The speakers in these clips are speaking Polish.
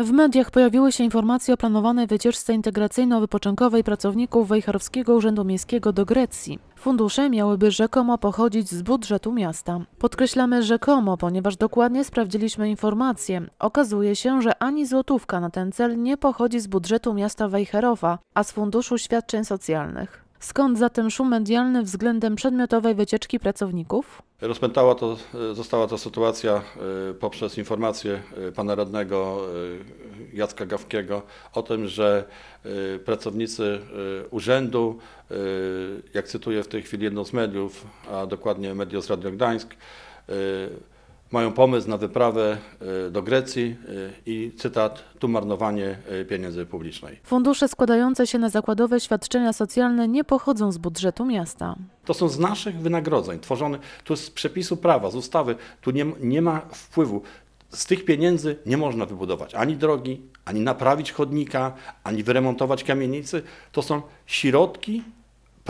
W mediach pojawiły się informacje o planowanej wycieczce integracyjno-wypoczynkowej pracowników Wejherowskiego Urzędu Miejskiego do Grecji. Fundusze miałyby rzekomo pochodzić z budżetu miasta. Podkreślamy rzekomo, ponieważ dokładnie sprawdziliśmy informacje. Okazuje się, że ani złotówka na ten cel nie pochodzi z budżetu miasta Wejherowa, a z Funduszu Świadczeń Socjalnych. Skąd zatem szum medialny względem przedmiotowej wycieczki pracowników? Rozpętała to, e, została ta sytuacja e, poprzez informację e, pana radnego Jacka Gawkiego o tym, że pracownicy urzędu, jak cytuję w tej chwili jedno z mediów, a dokładnie Medios Radio Gdańsk, mają pomysł na wyprawę e, do Grecji e, i cytat tu marnowanie e, pieniędzy publicznej. Fundusze składające się na zakładowe świadczenia socjalne nie pochodzą z budżetu miasta. To są z naszych wynagrodzeń, tworzone tu z przepisu prawa, z ustawy, tu nie, nie ma wpływu. Z tych pieniędzy nie można wybudować ani drogi, ani naprawić chodnika, ani wyremontować kamienicy. To są środki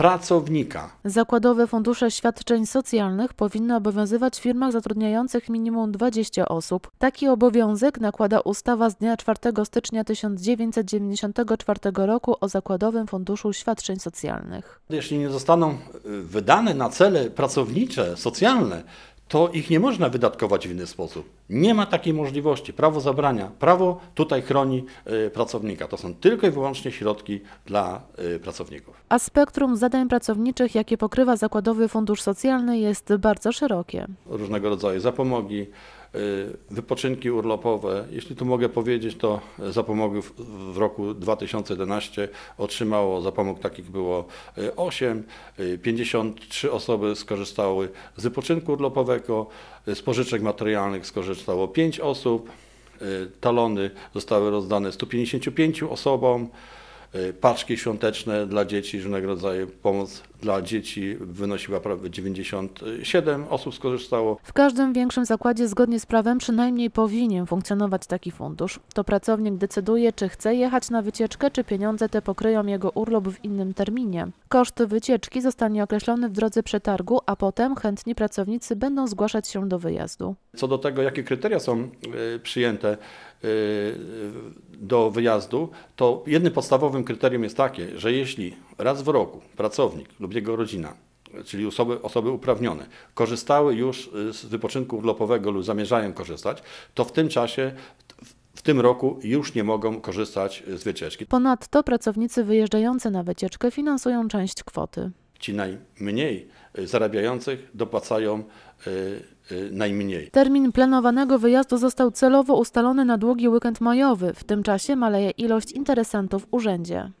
pracownika. Zakładowe fundusze świadczeń socjalnych powinny obowiązywać w firmach zatrudniających minimum 20 osób. Taki obowiązek nakłada ustawa z dnia 4 stycznia 1994 roku o Zakładowym Funduszu Świadczeń Socjalnych. Jeśli nie zostaną y, wydane na cele pracownicze, socjalne, to ich nie można wydatkować w inny sposób. Nie ma takiej możliwości. Prawo zabrania. Prawo tutaj chroni y, pracownika. To są tylko i wyłącznie środki dla y, pracowników. A spektrum zadań pracowniczych, jakie pokrywa Zakładowy Fundusz Socjalny jest bardzo szerokie. Różnego rodzaju zapomogi, Y, wypoczynki urlopowe, jeśli tu mogę powiedzieć, to zapomogły w roku 2011 otrzymało zapomóg takich było 8, y, 53 y, osoby skorzystały z wypoczynku urlopowego, z pożyczek materialnych skorzystało 5 osób, talony zostały rozdane 155 osobom. Y, paczki świąteczne dla dzieci, różnego rodzaju pomoc dla dzieci wynosiła prawie 97 osób skorzystało. W każdym większym zakładzie zgodnie z prawem przynajmniej powinien funkcjonować taki fundusz. To pracownik decyduje, czy chce jechać na wycieczkę, czy pieniądze te pokryją jego urlop w innym terminie. Koszt wycieczki zostanie określony w drodze przetargu, a potem chętni pracownicy będą zgłaszać się do wyjazdu. Co do tego, jakie kryteria są y, przyjęte, Y, do wyjazdu, to jednym podstawowym kryterium jest takie, że jeśli raz w roku pracownik lub jego rodzina czyli osoby, osoby uprawnione, korzystały już z wypoczynku urlopowego lub zamierzają korzystać, to w tym czasie w tym roku już nie mogą korzystać z wycieczki. Ponadto pracownicy wyjeżdżający na wycieczkę finansują część kwoty ci najmniej y, zarabiających dopłacają y, y, najmniej. Termin planowanego wyjazdu został celowo ustalony na długi weekend majowy. W tym czasie maleje ilość interesantów w urzędzie.